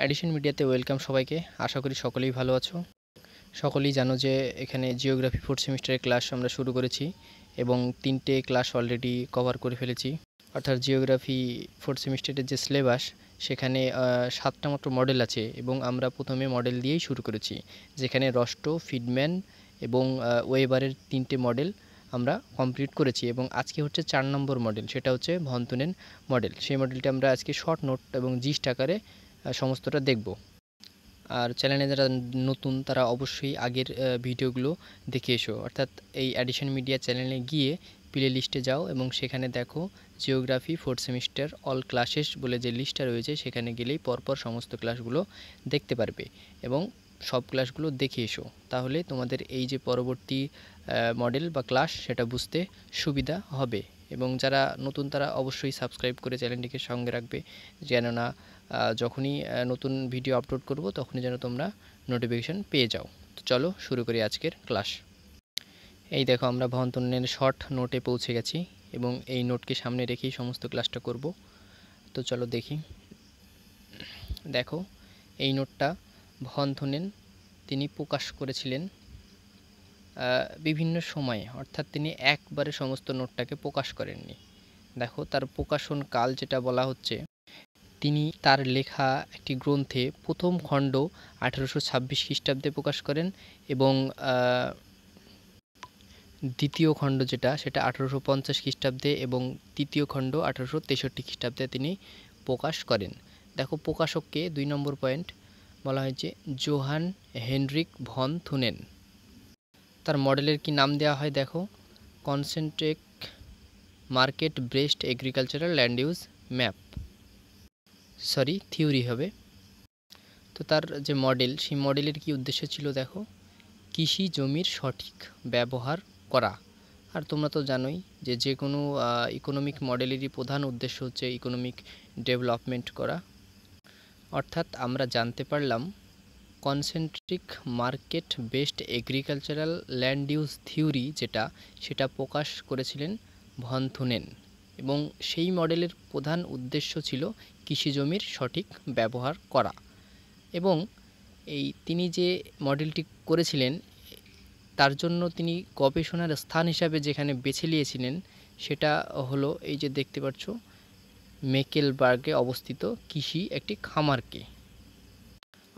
addition মিডিয়াতে welcome সবাইকে আশা করি সকলেই ভালো আছো সকলেই জানো যে এখানে জিওগ্রাফি ফোর্থ সেমিস্টারের ক্লাস আমরা শুরু করেছি এবং তিনটে ক্লাস অলরেডি কভার করে ফেলেছি অর্থাৎ জিওগ্রাফি ফোর্থ সেমিস্টারের যে সিলেবাস সেখানে সাতটা মাত্র মডেল আছে এবং আমরা প্রথমে মডেল দিয়েই শুরু করেছি যেখানে রষ্ট ফিডম্যান এবং ওয়েবারের তিনটে মডেল আমরা কমপ্লিট করেছি এবং আজকে হচ্ছে চার নম্বর মডেল সেটা হচ্ছে ভন্তনেন মডেল সেই মডেলটি আমরা আজকে শর্ট নোট এবং জিস্ট আকারে সমস্তটা দেখব আর চ্যানেলে যারা নতুন তারা অবশ্যই আগের ভিডিওগুলো দেখে এসো অর্থাৎ এই অ্যাডিশন মিডিয়া চ্যানেলে গিয়ে প্লে লিস্টে যাও এবং সেখানে দেখো geography fourth semester all classes বলে যে লিস্টটা রয়েছে সেখানে গেলেই পরপর সমস্ত ক্লাসগুলো দেখতে পারবে এবং সব ক্লাসগুলো দেখে এসো তাহলে তোমাদের এই যে পরবর্তী মডেল বা ক্লাস সেটা বুঝতে সুবিধা হবে এবং যারা নতুন তারা অবশ্যই সাবস্ক্রাইব করে চ্যানেলটিকে সঙ্গে রাখবে যেন না যখনই নতুন ভিডিও আপলোড করব তখনই যেন তোমরা নোটিফিকেশান পেয়ে যাও তো চলো শুরু করি আজকের ক্লাস এই দেখো আমরা ভন্তনের শর্ট নোটে পৌঁছে গেছি এবং এই নোটকে সামনে রেখেই সমস্ত ক্লাসটা করব তো চলো দেখি দেখো এই নোটটা ভন্তনেন তিনি প্রকাশ করেছিলেন বিভিন্ন সময়ে অর্থাৎ তিনি একবারে সমস্ত নোটটাকে প্রকাশ করেননি দেখো তার প্রকাশন কাল যেটা বলা হচ্ছে তিনি তার লেখা একটি গ্রন্থে প্রথম খণ্ড আঠেরোশো ছাব্বিশ খ্রিস্টাব্দে প্রকাশ করেন এবং দ্বিতীয় খণ্ড যেটা সেটা আঠেরোশো পঞ্চাশ খ্রিস্টাব্দে এবং তৃতীয় খণ্ড আঠেরোশো তেষট্টি খ্রিস্টাব্দে তিনি প্রকাশ করেন দেখো প্রকাশককে দুই নম্বর পয়েন্ট বলা হয়েছে জোহান হেনরিক ভন থুনেন তার মডেলের কি নাম দেওয়া হয় দেখো concentric market based agricultural land use map sorry theory হবে তো তার যে মডেল সেই মডেলের কি উদ্দেশ্য ছিল দেখো কৃষি জমির সঠিক ব্যবহার করা আর তোমরা তো জানোই যে যে কোনো ইকোনমিক মডেলেরই প্রধান উদ্দেশ্য হচ্ছে ইকোনমিক ডেভেলপমেন্ট করা অর্থাৎ আমরা জানতে পারলাম concentric market based agricultural land use theory যেটা সেটা প্রকাশ করেছিলেন ভনথুনেন এবং সেই মডেলের প্রধান উদ্দেশ্য ছিল কৃষি জমির সঠিক ব্যবহার করা এবং এই তিনি যে মডেলটি করেছিলেন তার জন্য তিনি গবেষণার স্থান হিসাবে যেখানে বেছে নিয়েছিলেন সেটা হলো এই যে দেখতে পাচ্ছ মেকেলবার্গে অবস্থিত কৃষি একটি খামারকে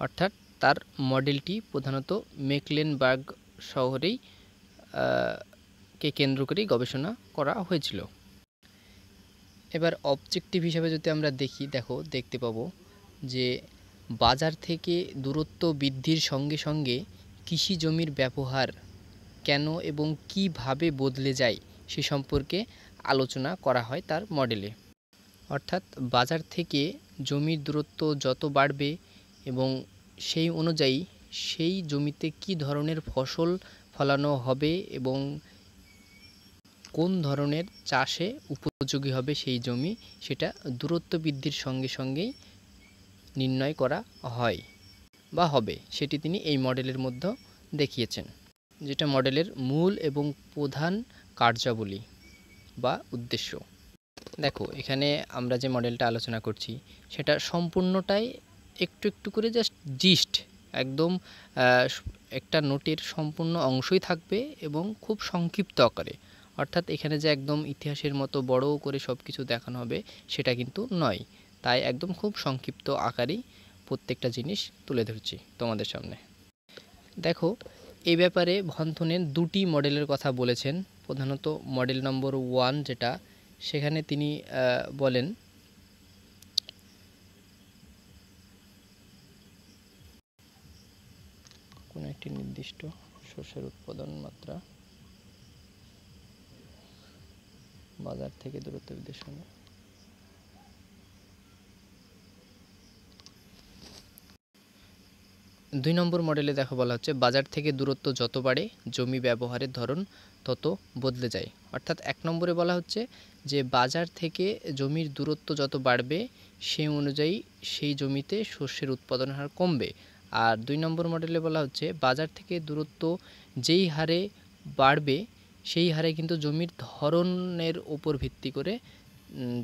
অর্থাৎ তার মডেলটি প্রধানত মেকলেনবার্গ শহরেই কে কেন্দ্র করেই গবেষণা করা হয়েছিল এবার অবজেক্টিভ হিসাবে যদি আমরা দেখি দেখো দেখতে পাবো যে বাজার থেকে দূরত্ব বৃদ্ধির সঙ্গে সঙ্গে কৃষি জমির ব্যবহার কেন এবং কিভাবে বদলে যায় সে সম্পর্কে আলোচনা করা হয় তার মডেলে অর্থাৎ বাজার থেকে জমির দূরত্ব যত বাড়বে এবং সেই অনুযায়ী সেই জমিতে কি ধরনের ফসল ফলানো হবে এবং কোন ধরনের চাষে উপযোগী হবে সেই জমি সেটা দূরত্ব বৃদ্ধির সঙ্গে সঙ্গেই নির্ণয় করা হয় বা হবে সেটি তিনি এই মডেলের মধ্যে দেখিয়েছেন যেটা মডেলের মূল এবং প্রধান কার্যাবলী বা উদ্দেশ্য দেখো এখানে আমরা যে মডেলটা আলোচনা করছি সেটা সম্পূর্ণটাই একটু একটু করে জাস্ট জিস্ট একদম একটা নোটের সম্পূর্ণ অংশই থাকবে এবং খুব সংক্ষিপ্ত আকারে অর্থাৎ এখানে যে একদম ইতিহাসের মতো বড় করে সব কিছু দেখানো হবে সেটা কিন্তু নয় তাই একদম খুব সংক্ষিপ্ত আকারেই প্রত্যেকটা জিনিস তুলে ধরছি তোমাদের সামনে দেখো এই ব্যাপারে ভন্থনের দুটি মডেলের কথা বলেছেন প্রধানত মডেল নম্বর ওয়ান যেটা সেখানে তিনি বলেন একটি নির্দিষ্ট শস্যের উৎপাদন মাত্রা বাজার থেকে দূরত্ব সঙ্গে দুই নম্বর মডেলে দেখা বলা হচ্ছে বাজার থেকে দূরত্ব যত বাড়ে জমি ব্যবহারের ধরন তত বদলে যায় অর্থাৎ এক নম্বরে বলা হচ্ছে যে বাজার থেকে জমির দূরত্ব যত বাড়বে সেই অনুযায়ী সেই জমিতে শস্যের উৎপাদন হার কমবে আর দুই নম্বর মডেলে বলা হচ্ছে বাজার থেকে দূরত্ব যেই হারে বাড়বে সেই হারে কিন্তু জমির ধরনের ওপর ভিত্তি করে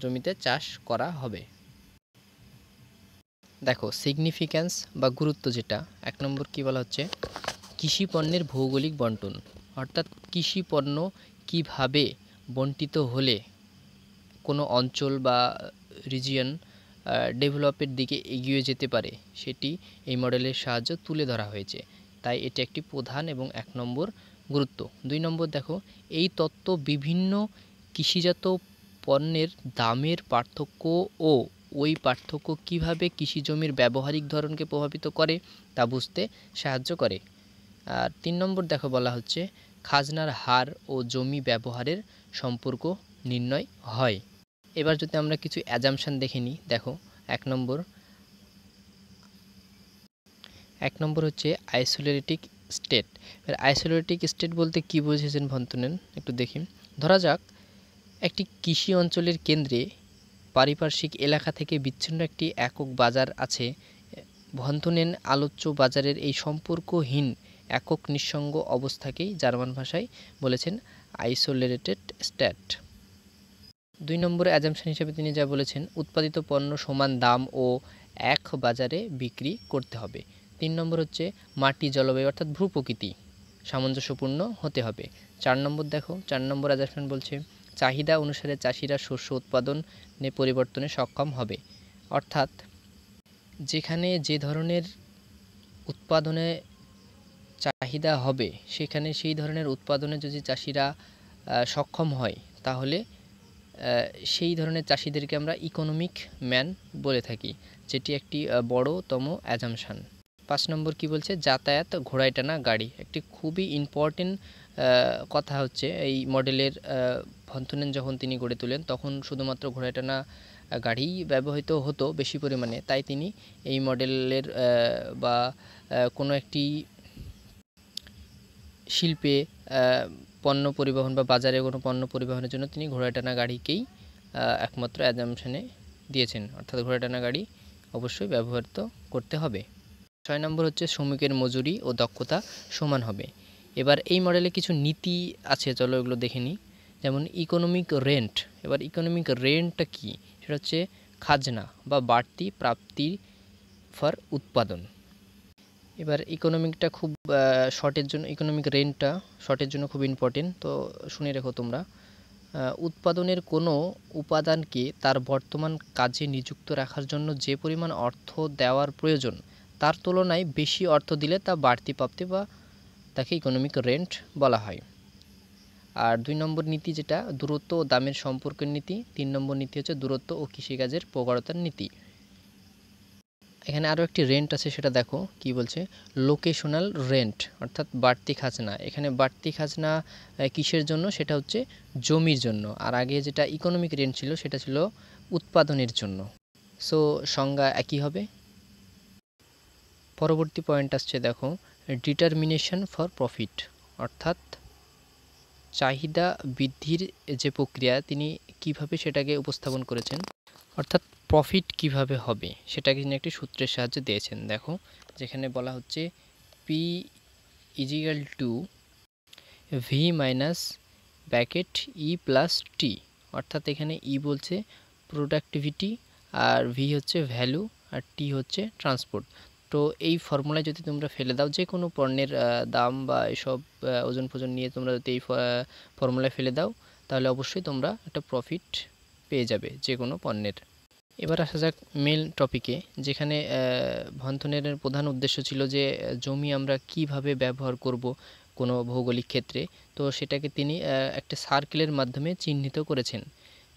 জমিতে চাষ করা হবে দেখো সিগনিফিক্যান্স বা গুরুত্ব যেটা এক নম্বর কি বলা হচ্ছে কৃষি পণ্যের ভৌগোলিক বন্টন অর্থাৎ কৃষি পণ্য কীভাবে বন্টিত হলে কোনো অঞ্চল বা রিজিয়ন ডেভেলপের দিকে এগিয়ে যেতে পারে সেটি এই মডেলের সাহায্য তুলে ধরা হয়েছে তাই এটি একটি প্রধান এবং এক নম্বর গুরুত্ব দুই নম্বর দেখো এই তত্ত্ব বিভিন্ন কৃষিজাত পণ্যের দামের পার্থক্য ও ওই পার্থক্য কিভাবে কৃষি জমির ব্যবহারিক ধরনকে প্রভাবিত করে তা বুঝতে সাহায্য করে আর তিন নম্বর দেখো বলা হচ্ছে খাজনার হার ও জমি ব্যবহারের সম্পর্ক নির্ণয় হয় এবার যদি আমরা কিছু অ্যাজামশান দেখে নিই দেখো এক নম্বর এক নম্বর হচ্ছে আইসোলেটিক স্টেট এবার আইসোলেটিক স্টেট বলতে কী বুঝেছেন ভন্তনেন একটু দেখি ধরা যাক একটি কৃষি অঞ্চলের কেন্দ্রে পারিপার্শ্বিক এলাকা থেকে বিচ্ছিন্ন একটি একক বাজার আছে ভন্তনেন আলোচ্য বাজারের এই সম্পর্কহীন একক নিঃসঙ্গ অবস্থাকেই জার্মান ভাষায় বলেছেন আইসোলেটেড স্ট্যাট দুই নম্বরে অ্যাজামশন হিসেবে তিনি যা বলেছেন উৎপাদিত পণ্য সমান দাম ও এক বাজারে বিক্রি করতে হবে তিন নম্বর হচ্ছে মাটি জলবায়ু অর্থাৎ প্রকৃতি সামঞ্জস্যপূর্ণ হতে হবে চার নম্বর দেখো চার নম্বর অ্যাজামশন বলছে চাহিদা অনুসারে চাষিরা শস্য উৎপাদনে পরিবর্তনে সক্ষম হবে অর্থাৎ যেখানে যে ধরনের উৎপাদনে চাহিদা হবে সেখানে সেই ধরনের উৎপাদনে যদি চাষিরা সক্ষম হয় তাহলে সেই ধরনের চাষিদেরকে আমরা ইকোনমিক ম্যান বলে থাকি যেটি একটি বড়তম অ্যাজামশান পাঁচ নম্বর কি বলছে যাতায়াত ঘোড়ায় টানা গাড়ি একটি খুবই ইম্পর্টেন্ট কথা হচ্ছে এই মডেলের ভন্থনেন যখন তিনি গড়ে তোলেন তখন শুধুমাত্র ঘোড়ায় টানা গাড়িই ব্যবহৃত হতো বেশি পরিমাণে তাই তিনি এই মডেলের বা কোনো একটি শিল্পে পণ্য পরিবহন বা বাজারে কোনো পণ্য পরিবহনের জন্য তিনি ঘোড়া টানা গাড়িকেই একমাত্র অ্যাজামশানে দিয়েছেন অর্থাৎ ঘোড়া টানা গাড়ি অবশ্যই ব্যবহৃত করতে হবে ছয় নম্বর হচ্ছে শ্রমিকের মজুরি ও দক্ষতা সমান হবে এবার এই মডেলে কিছু নীতি আছে চলো এগুলো দেখে নিই যেমন ইকোনমিক রেন্ট এবার ইকোনমিক রেন্টটা কী সেটা হচ্ছে খাজনা বা বাড়তি প্রাপ্তির ফর উৎপাদন এবার ইকোনমিকটা খুব শর্টের জন্য ইকোনমিক রেন্টটা শর্টের জন্য খুব ইম্পর্টেন্ট তো শুনে রেখো তোমরা উৎপাদনের কোনো উপাদানকে তার বর্তমান কাজে নিযুক্ত রাখার জন্য যে পরিমাণ অর্থ দেওয়ার প্রয়োজন তার তুলনায় বেশি অর্থ দিলে তা বাড়তি প্রাপ্তি বা তাকে ইকোনমিক রেন্ট বলা হয় আর দুই নম্বর নীতি যেটা দূরত্ব ও দামের সম্পর্কের নীতি তিন নম্বর নীতি হচ্ছে দূরত্ব ও কৃষিকাজের প্রগাঢ়তার নীতি এখানে আরও একটি রেন্ট আছে সেটা দেখো কি বলছে লোকেশনাল রেন্ট অর্থাৎ বাড়তি খাজনা এখানে বাড়তি খাজনা কিসের জন্য সেটা হচ্ছে জমির জন্য আর আগে যেটা ইকোনমিক রেন্ট ছিল সেটা ছিল উৎপাদনের জন্য সো সংজ্ঞা একই হবে পরবর্তী পয়েন্ট আসছে দেখো ডিটারমিনেশন ফর প্রফিট অর্থাৎ চাহিদা বৃদ্ধির যে প্রক্রিয়া তিনি কিভাবে সেটাকে উপস্থাপন করেছেন অর্থাৎ প্রফিট কিভাবে হবে সেটাকে তিনি একটি সূত্রের সাহায্যে দিয়েছেন দেখো যেখানে বলা হচ্ছে P equal to V minus bracket E plus T অর্থাৎ এখানে ই e বলছে প্রোডাক্টিভিটি আর ভি হচ্ছে ভ্যালু আর টি হচ্ছে ট্রান্সপোর্ট তো এই ফর্মুলায় যদি তোমরা ফেলে দাও যে কোনো পণ্যের দাম বা এসব ওজন ফোজন নিয়ে তোমরা যদি এই ফর্মুলায় ফেলে দাও তাহলে অবশ্যই তোমরা একটা প্রফিট পেয়ে যাবে যে কোনো পণ্যের এবার আসা যাক মেল টপিকে যেখানে ভন্থনের প্রধান উদ্দেশ্য ছিল যে জমি আমরা কিভাবে ব্যবহার করব কোনো ভৌগোলিক ক্ষেত্রে তো সেটাকে তিনি একটা সার্কেলের মাধ্যমে চিহ্নিত করেছেন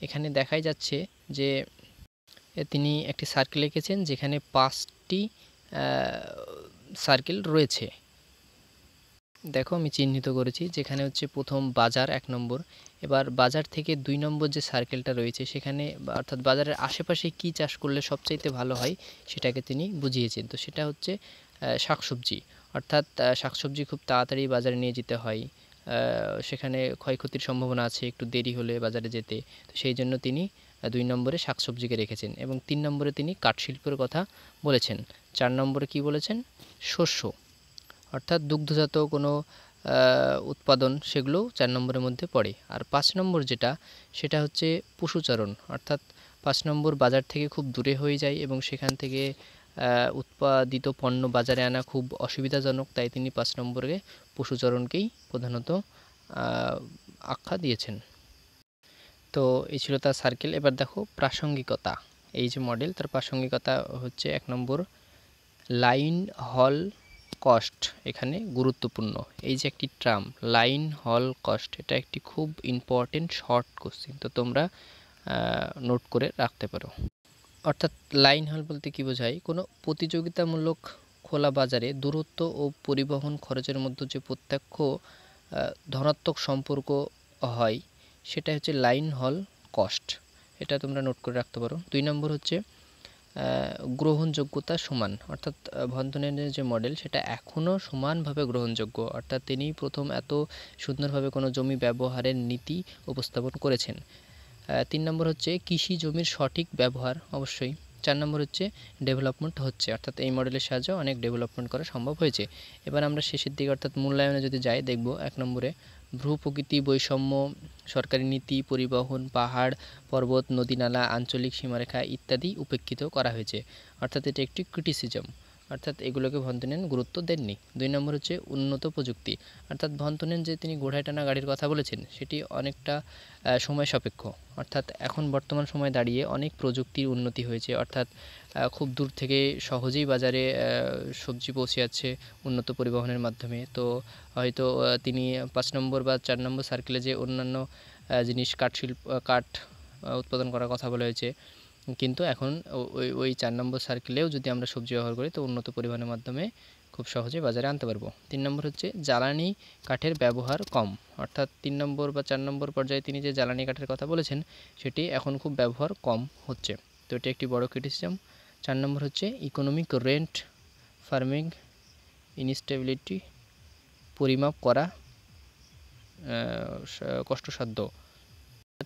এখানে দেখাই যাচ্ছে যে তিনি একটি সার্কেল এঁকেছেন যেখানে পাঁচটি সার্কেল রয়েছে দেখো আমি চিহ্নিত করেছি যেখানে হচ্ছে প্রথম বাজার এক নম্বর এবার বাজার থেকে দুই নম্বর যে সার্কেলটা রয়েছে সেখানে অর্থাৎ বাজারের আশেপাশে কি চাষ করলে সবচাইতে ভালো হয় সেটাকে তিনি বুঝিয়েছেন তো সেটা হচ্ছে শাকসবজি অর্থাৎ শাকসবজি খুব তাড়াতাড়ি বাজারে নিয়ে যেতে হয় সেখানে ক্ষয়ক্ষতির সম্ভাবনা আছে একটু দেরি হলে বাজারে যেতে তো সেই জন্য তিনি দুই নম্বরে শাকসবজিকে রেখেছেন এবং তিন নম্বরে তিনি কাঠশিল্পের কথা বলেছেন চার নম্বরে কি বলেছেন শস্য অর্থাৎ দুগ্ধজাত কোনো উৎপাদন সেগুলো চার নম্বরের মধ্যে পড়ে আর পাঁচ নম্বর যেটা সেটা হচ্ছে পশুচারণ অর্থাৎ পাঁচ নম্বর বাজার থেকে খুব দূরে হয়ে যায় এবং সেখান থেকে উৎপাদিত পণ্য বাজারে আনা খুব অসুবিধাজনক তাই তিনি পাঁচ নম্বরে পশুচরণকেই প্রধানত আখ্যা দিয়েছেন তো এই ছিল তার সার্কেল এবার দেখো প্রাসঙ্গিকতা এই যে মডেল তার প্রাসঙ্গিকতা হচ্ছে এক নম্বর লাইন হল কস্ট এখানে গুরুত্বপূর্ণ এই যে একটি ট্রাম লাইন হল কস্ট এটা একটি খুব ইম্পর্টেন্ট শর্ট কোশ্চেন তো তোমরা নোট করে রাখতে পারো অর্থাৎ লাইন হল বলতে কি বোঝায় কোনো প্রতিযোগিতামূলক খোলা বাজারে দূরত্ব ও পরিবহন খরচের মধ্যে যে প্রত্যক্ষ ধনাত্মক সম্পর্ক হয় সেটা হচ্ছে লাইন হল কস্ট এটা তোমরা নোট করে রাখতে পারো দুই নম্বর হচ্ছে গ্রহণযোগ্যতা সমান অর্থাৎ ভনথনের যে মডেল সেটা এখনও সমানভাবে গ্রহণযোগ্য অর্থাৎ তিনি প্রথম এত সুন্দরভাবে কোনো জমি ব্যবহারের নীতি উপস্থাপন করেছেন তিন নম্বর হচ্ছে কৃষি জমির সঠিক ব্যবহার অবশ্যই চার নম্বর হচ্ছে ডেভেলপমেন্ট হচ্ছে অর্থাৎ এই মডেলের সাহায্যে অনেক ডেভেলপমেন্ট করা সম্ভব হয়েছে এবার আমরা শেষের দিকে অর্থাৎ মূল্যায়নে যদি যাই দেখব এক নম্বরে ভূ প্রকৃতি বৈষম্য সরকারি নীতি পরিবহন পাহাড় পর্বত নদীনালা আঞ্চলিক সীমারেখা ইত্যাদি উপেক্ষিত করা হয়েছে অর্থাৎ এটি একটি ক্রিটিসিজম অর্থাৎ এগুলোকে ভন্তনীয়ান গুরুত্ব দেননি দুই নম্বর হচ্ছে উন্নত প্রযুক্তি অর্থাৎ ভন্তনীয়ান যে তিনি ঘোড়ায় টানা গাড়ির কথা বলেছেন সেটি অনেকটা সময় সাপেক্ষ অর্থাৎ এখন বর্তমান সময় দাঁড়িয়ে অনেক প্রযুক্তির উন্নতি হয়েছে অর্থাৎ খুব দূর থেকে সহজেই বাজারে সবজি পৌঁছে যাচ্ছে উন্নত পরিবহনের মাধ্যমে তো হয়তো তিনি পাঁচ নম্বর বা চার নম্বর সার্কেলে যে অন্যান্য জিনিস কাঠ শিল্প কাঠ উৎপাদন করার কথা বলা হয়েছে কিন্তু এখন ওই ওই চার নম্বর সার্কেলেও যদি আমরা সবজি ব্যবহার করি তো উন্নত পরিমাণের মাধ্যমে খুব সহজে বাজারে আনতে পারবো তিন নম্বর হচ্ছে জ্বালানি কাঠের ব্যবহার কম অর্থাৎ তিন নম্বর বা চার নম্বর পর্যায়ে তিনি যে জ্বালানি কাঠের কথা বলেছেন সেটি এখন খুব ব্যবহার কম হচ্ছে তো এটি একটি বড় ক্রিটিসিজম চার নম্বর হচ্ছে ইকোনমিক রেন্ট ফার্মিং ইনস্টেবিলিটি পরিমাপ করা কষ্টসাধ্য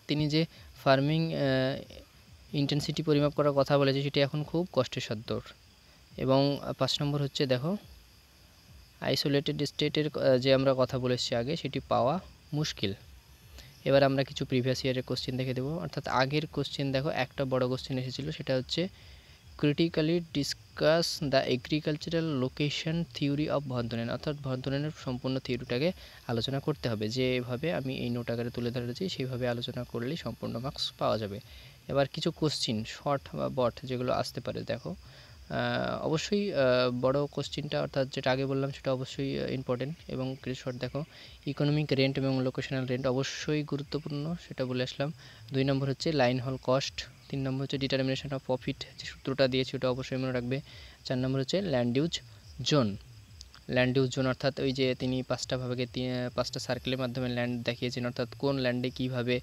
তিনি যে ফার্মিং ইন্টেন্সিটি পরিমাপ করার কথা বলেছে সেটি এখন খুব কষ্টসাধ্যর এবং পাঁচ নম্বর হচ্ছে দেখো আইসোলেটেড স্টেটের যে আমরা কথা বলেছি আগে সেটি পাওয়া মুশকিল এবার আমরা কিছু প্রিভিয়াস ইয়ারের কোশ্চেন দেখে দেবো অর্থাৎ আগের কোশ্চেন দেখো একটা বড় কোশ্চেন এসেছিলো সেটা হচ্ছে critically discuss the agricultural location theory of ভদ্রনেন অর্থাৎ ভদ্রনেনের সম্পূর্ণ থিওরিটাকে আলোচনা করতে হবে যেভাবে আমি এই নোট আকারে তুলে ধরেছি সেইভাবে আলোচনা করলেই সম্পূর্ণ মার্কস পাওয়া যাবে এবার কিছু কোশ্চিন শর্ট বা বট যেগুলো আসতে পারে দেখো অবশ্যই বড় কোশ্চিনটা অর্থাৎ যেটা আগে বললাম সেটা অবশ্যই ইম্পর্টেন্ট এবং কিছু শর্ট দেখো ইকোনমিক রেন্ট এবং লোকেশনাল রেন্ট অবশ্যই গুরুত্বপূর্ণ সেটা বলে আসলাম দুই নম্বর হচ্ছে লাইন হল কস্ট তিন নম্বর হচ্ছে ডিটারমিনেশন অফ প্রফিট যে সূত্রটা দিয়েছে ওটা অবশ্যই মনে রাখবে চার নম্বর হচ্ছে land use zone land use zone অর্থাৎ ওই যে তিনি পাঁচটা ভাবে পাঁচটা সার্কেলের মাধ্যমে ল্যান্ড দেখিয়েছেন অর্থাৎ কোন ল্যান্ডে কিভাবে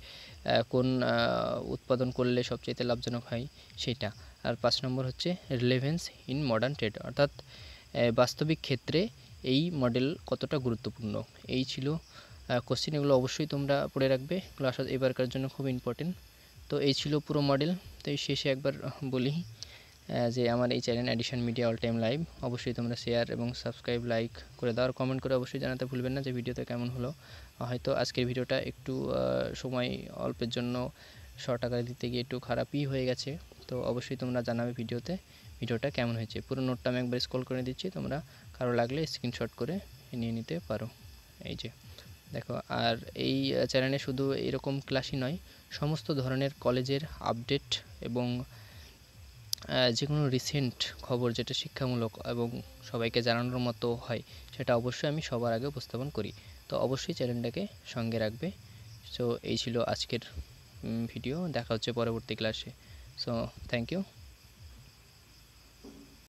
কোন উৎপাদন করলে সবচেয়ে লাভজনক হয় সেটা আর পাঁচ নম্বর হচ্ছে রিলেভেন্স ইন মডার্ন ট্রেড অর্থাৎ বাস্তবিক ক্ষেত্রে এই মডেল কতটা গুরুত্বপূর্ণ এই ছিল কোশ্চেন এগুলো অবশ্যই তোমরা পড়ে রাখবে এগুলো আসা এবারকার জন্য খুব ইম্পর্টেন্ট তো এই ছিল পুরো মডেল তো শেষে একবার বলি যে আমার এই channel addition media all time live অবশ্যই তোমরা শেয়ার এবং সাবস্ক্রাইব লাইক করে দাও আর কমেন্ট করে অবশ্যই জানাতে ভুলবেন না যে ভিডিওতে কেমন হলো হয়তো আজকের ভিডিওটা একটু সময় অল্পের জন্য শর্ট আকারে দিতে গিয়ে একটু খারাপই হয়ে গেছে তো অবশ্যই তোমরা জানাবে ভিডিওতে ভিডিওটা কেমন হয়েছে পুরো নোটটা আমি একবার স্কোল করে দিচ্ছি তোমরা কারো লাগলে স্ক্রিনশট করে নিয়ে নিতে পারো এই যে দেখো আর এই চ্যানেলে শুধু এরকম ক্লাসই নয় সমস্ত ধরনের কলেজের আপডেট এবং যে কোনো রিসেন্ট খবর যেটা শিক্ষামূলক এবং সবাইকে জানানোর মতো হয় সেটা অবশ্যই আমি সবার আগে উপস্থাপন করি তো অবশ্যই চ্যানেলটাকে সঙ্গে রাখবে সো এই ছিল আজকের ভিডিও দেখা হচ্ছে পরবর্তী ক্লাসে সো থ্যাংক ইউ